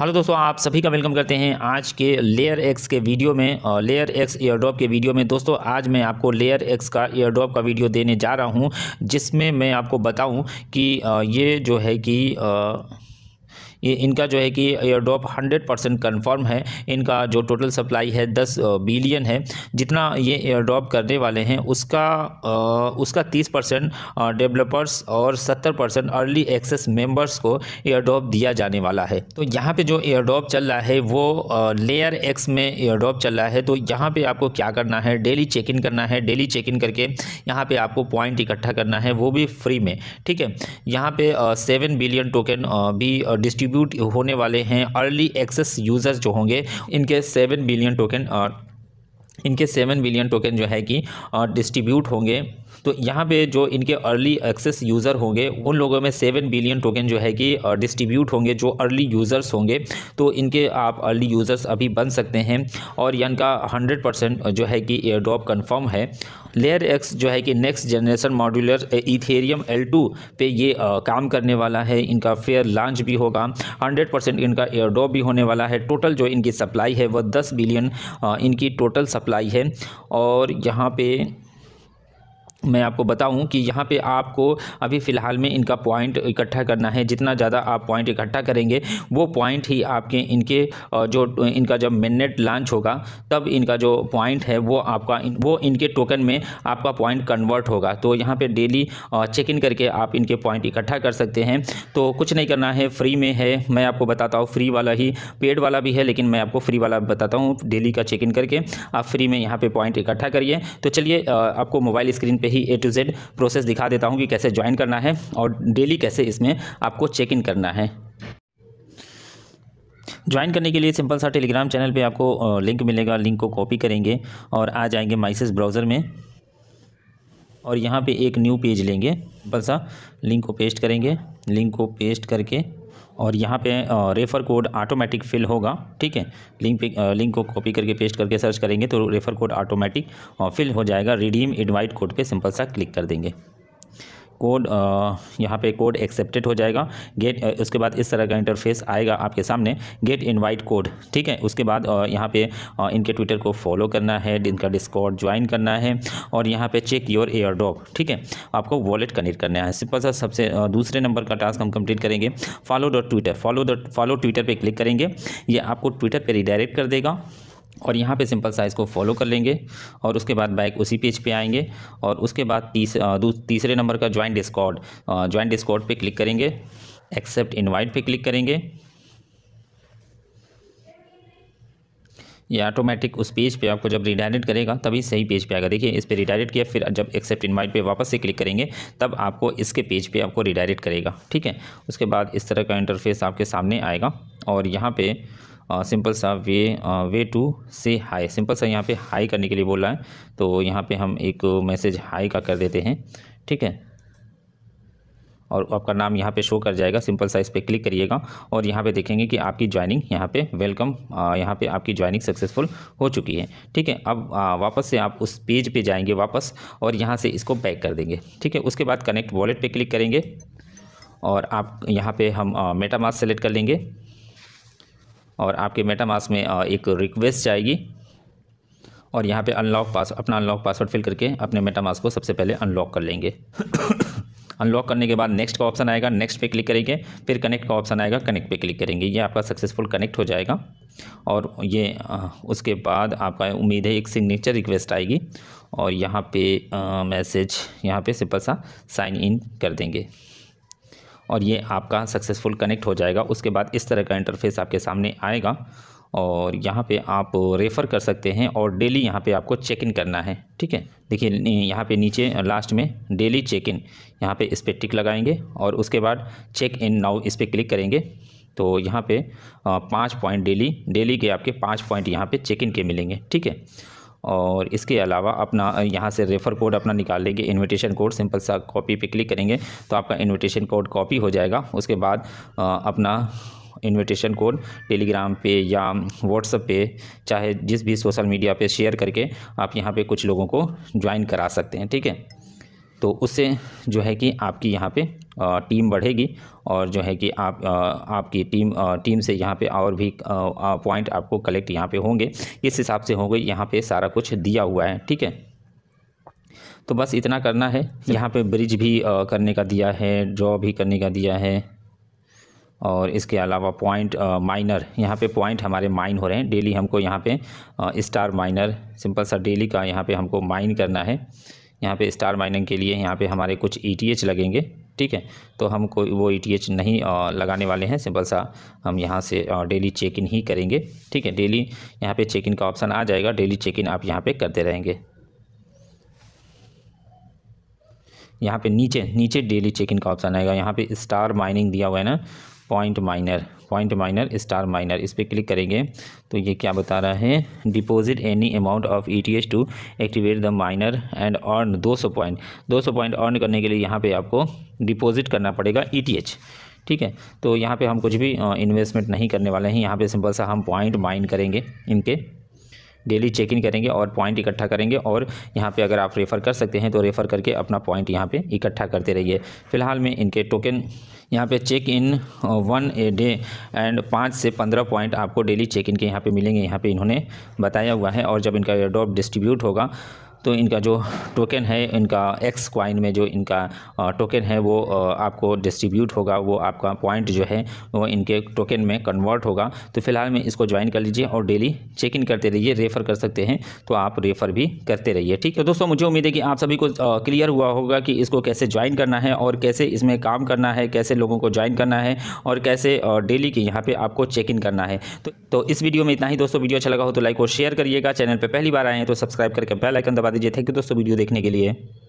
hello दोस्तों आप सभी का वेलकम करते हैं आज के लेयर एक्स के वीडियो में और लेयर एक्स एयर ड्रॉप के वीडियो में दोस्तों आज मैं आपको लेयर एक्स का एयर ड्रॉप का वीडियो देने जा रहा हूं जिसमें मैं आपको बताऊं कि ये जो है कि इनका जो है कि एयरड्रॉप हंड्रेड परसेंट कन्फर्म है इनका जो टोटल सप्लाई है दस बिलियन है जितना ये एयरड्रॉप करने वाले हैं उसका उसका तीस परसेंट डेवलपर्स और सत्तर परसेंट अर्ली एक्सेस मेंबर्स को एयरड्रॉप दिया जाने वाला है तो यहाँ पे जो एयरड्रॉप चल रहा है वो लेयर एक्स में एयरड्रॉप चल रहा है तो यहाँ पर आपको क्या करना है डेली चेक इन करना है डेली चेक इन करके यहाँ पर आपको पॉइंट इकट्ठा करना है वो भी फ्री में ठीक है यहाँ पर सेवन बिलियन टोकन भी डिस्ट्रीब्यूट डिस्ट्रीब्यूट होने वाले हैं अर्ली एक्सेस यूज़र्स जो होंगे इनके सेवन बिलियन टोकन इनके सेवन बिलियन टोकन जो है कि डिस्ट्रीब्यूट होंगे तो यहाँ पे जो इनके अर्ली एक्सेस यूज़र होंगे उन लोगों में सेवन बिलियन टोकन जो है कि डिस्ट्रीब्यूट होंगे जो अर्ली यूज़र्स होंगे तो इनके आप अर्ली यूज़र्स अभी बन सकते हैं और इनका हंड्रेड परसेंट जो है कि एयर ड्रॉप कन्फर्म है लेयर एक्स जो है कि next generation modular Ethereum L two पे ये आ, काम करने वाला है इनका फेयर लॉन्च भी होगा हंड्रेड परसेंट इनका एयर ड्रॉप भी होने वाला है टोटल जो इनकी सप्लाई है वह दस बिलियन इनकी टोटल सप्लाई सप्लाई है और यहाँ पे मैं आपको बताऊं कि यहाँ पे आपको अभी फ़िलहाल में इनका पॉइंट इकट्ठा करना है जितना ज़्यादा आप पॉइंट इकट्ठा करेंगे वो पॉइंट ही आपके इनके जो इनका जब मेनेट लॉन्च होगा तब इनका जो पॉइंट है वो आपका वो इनके टोकन में आपका पॉइंट कन्वर्ट होगा तो यहाँ पे डेली चेक इन करके आप इनके पॉइंट इकट्ठा कर सकते हैं तो कुछ नहीं करना है फ्री में है मैं आपको बताता हूँ फ्री वाला ही पेड वाला भी है लेकिन मैं आपको फ्री वाला बताता हूँ डेली का चेक इन करके आप फ्री में यहाँ पर पॉइंट इकट्ठा करिए तो चलिए आपको मोबाइल स्क्रीन पर ही ए टू जेड प्रोसेस दिखा देता हूँ कि कैसे ज्वाइन करना है और डेली कैसे इसमें आपको चेक इन करना है ज्वाइन करने के लिए सिंपल सा टेलीग्राम चैनल पे आपको लिंक मिलेगा लिंक को कॉपी करेंगे और आ जाएंगे माइसिस ब्राउज़र में और यहाँ पे एक न्यू पेज लेंगे सिंपल सा लिंक को पेस्ट करेंगे लिंक को पेस्ट करके और यहाँ पे रेफ़र कोड ऑटोमेटिक फिल होगा ठीक है लिंक पे लिंक को कॉपी करके पेस्ट करके सर्च करेंगे तो रेफ़र कोड ऑटोमेटिक फिल हो जाएगा रिडीम एडवाइट कोड पे सिंपल सा क्लिक कर देंगे कोड uh, यहाँ पे कोड एक्सेप्टेड हो जाएगा गेट uh, उसके बाद इस तरह का इंटरफेस आएगा आपके सामने गेट इनवाइट कोड ठीक है उसके बाद uh, यहाँ पे इनके ट्विटर को फॉलो करना है इनका डिस्कॉर्ड ज्वाइन करना है और यहाँ पे चेक योर एयर ड्रॉप ठीक है आपको वॉलेट कनेक्ट करना है सिंपल सा सबसे दूसरे नंबर का टास्क हम कंप्लीट करेंगे follow dot Twitter follow dot follow Twitter पर क्लिक करेंगे ये आपको ट्विटर पर रिडायरेक्ट कर देगा और यहाँ पे सिंपल साइज़ को फॉलो कर लेंगे और उसके बाद बाइक उसी पेज पे आएंगे और उसके बाद तीस, तीसरे नंबर का ज्वाइन डिस्कॉर्ड ज्वाइन डिस्कॉर्ड पे क्लिक करेंगे एक्सेप्ट इनवाइट पे क्लिक करेंगे ये ऑटोमेटिक उस पेज पे आपको जब रिडायरेक्ट करेगा तभी सही पेज पे आएगा देखिए इस पर रिडायरेक्ट किया फिर जब एक्सेप्ट इनवाइट पे वापस से क्लिक करेंगे तब आपको इसके पेज पे आपको रिडायरेक्ट करेगा ठीक है उसके बाद इस तरह का इंटरफेस आपके सामने आएगा और यहाँ पे सिंपल सा वे वे टू से हाई सिंपल सा यहाँ पे हाई करने के लिए बोल रहा है तो यहाँ पर हम एक मैसेज हाई का कर देते हैं ठीक है और आपका नाम यहाँ पे शो कर जाएगा सिंपल साइज पे क्लिक करिएगा और यहाँ पे देखेंगे कि आपकी ज्वाइनिंग यहाँ पे वेलकम यहाँ पे आपकी ज्वाइनिंग सक्सेसफुल हो चुकी है ठीक है अब वापस से आप उस पेज पे जाएंगे वापस और यहाँ से इसको बैक कर देंगे ठीक है उसके बाद कनेक्ट वॉलेट पर क्लिक करेंगे और आप यहाँ पर हम मेटामास सेलेक्ट कर लेंगे और आपके मेटामास में एक रिक्वेस्ट जाएगी और यहाँ पे अनलॉक पास अपना अनलॉक पासवर्ड फिल करके अपने मेटामास को सबसे पहले अनलॉक कर लेंगे अनलॉक करने के बाद नेक्स्ट का ऑप्शन आएगा नेक्स्ट पे क्लिक करेंगे फिर कनेक्ट का ऑप्शन आएगा कनेक्ट पे क्लिक करेंगे ये आपका सक्सेसफुल कनेक्ट हो जाएगा और ये उसके बाद आपका उम्मीद है एक सिग्नेचर रिक्वेस्ट आएगी और यहाँ पे मैसेज यहाँ पे सिंपल सा साइन इन कर देंगे और ये आपका सक्सेसफुल कनेक्ट हो जाएगा उसके बाद इस तरह का इंटरफेस आपके सामने आएगा और यहाँ पे आप रेफ़र कर सकते हैं और डेली यहाँ पे आपको चेक इन करना है ठीक है देखिए यहाँ पे नीचे लास्ट में डेली चेक इन यहाँ पे इस पर टिक लगाएंगे और उसके बाद चेक इन नाउ इस पर क्लिक करेंगे तो यहाँ पे पाँच पॉइंट डेली डेली के आपके पाँच पॉइंट यहाँ पे चेक इन के मिलेंगे ठीक है और इसके अलावा अपना यहाँ से रेफ़र कोड अपना निकाल लेंगे इनविटेशन कोड सिंपल सा कॉपी पे क्लिक करेंगे तो आपका इनविटेशन कोड कॉपी हो जाएगा उसके बाद अपना इनविटेशन कोड टेलीग्राम पे या व्हाट्सअप पे चाहे जिस भी सोशल मीडिया पे शेयर करके आप यहाँ पे कुछ लोगों को ज्वाइन करा सकते हैं ठीक है तो उससे जो है कि आपकी यहाँ पे टीम बढ़ेगी और जो है कि आप आपकी टीम टीम से यहाँ पे और भी पॉइंट आपको कलेक्ट यहाँ पे होंगे इस हिसाब से होंगे यहाँ पे सारा कुछ दिया हुआ है ठीक है तो बस इतना करना है यहाँ पे ब्रिज भी करने का दिया है ड्रॉ भी करने का दिया है और इसके अलावा पॉइंट माइनर यहाँ पे पॉइंट हमारे माइन हो रहे हैं डेली हमको यहाँ पे स्टार माइनर सिंपल सा डेली का यहाँ पे हमको माइन करना है यहाँ पे स्टार माइनिंग के लिए यहाँ पे हमारे कुछ ई e लगेंगे ठीक है तो हम कोई वो ई e नहीं लगाने वाले हैं सिंपल सा हम यहाँ से डेली चेक इन ही करेंगे ठीक है डेली यहाँ पे चेक इन का ऑप्शन आ जाएगा डेली चेक इन आप यहाँ पे करते रहेंगे यहाँ पे नीचे नीचे डेली चेक इन का ऑप्शन आएगा यहाँ पे स्टार माइनिंग दिया हुआ है ना point miner point miner star miner इस पर क्लिक करेंगे तो ये क्या बता रहा है deposit any amount of E T to activate the miner and earn दो सौ पॉइंट दो सौ पॉइंट अर्न करने के लिए यहाँ पे आपको डिपॉजिट करना पड़ेगा ई टी एच ठीक है तो यहाँ पे हम कुछ भी इन्वेस्टमेंट नहीं करने वाले हैं यहाँ पर सिंपल सा हम पॉइंट माइन करेंगे इनके डेली चेक इन करेंगे और पॉइंट इकट्ठा करेंगे और यहाँ पे अगर आप रेफ़र कर सकते हैं तो रेफ़र करके अपना पॉइंट यहाँ पे इकट्ठा करते रहिए फ़िलहाल मैं इनके टोकन यहाँ पे check in one a day and पाँच से पंद्रह पॉइंट आपको डेली चेक इन के यहाँ पे मिलेंगे यहाँ पे इन्होंने बताया हुआ है और जब इनका एयरड्रॉप डिस्ट्रीब्यूट होगा तो इनका जो टोकन है इनका एक्स क्वाइन में जो इनका टोकन है वो आपको डिस्ट्रीब्यूट होगा वो आपका पॉइंट जो है वो इनके टोकन में कन्वर्ट होगा तो फिलहाल में इसको ज्वाइन कर लीजिए और डेली चेक इन करते रहिए रेफ़र कर सकते हैं तो आप रेफ़र भी करते रहिए ठीक है तो दोस्तों मुझे उम्मीद है कि आप सभी को क्लियर हुआ होगा कि इसको कैसे ज्वाइन करना है और कैसे इसमें काम करना है कैसे लोगों को ज्वाइन करना है और कैसे डेली के यहाँ पर आपको चेक इन करना है तो, तो इस वीडियो में इतना ही दोस्तों वीडियो अच्छा लगा हो तो लाइक और शेयर करिएगा चैनल पर पहली बार आए हैं तो सब्सक्राइब करके बेल आइकन दबा बता दीजिए थैंक यू दोस्तों वीडियो देखने के लिए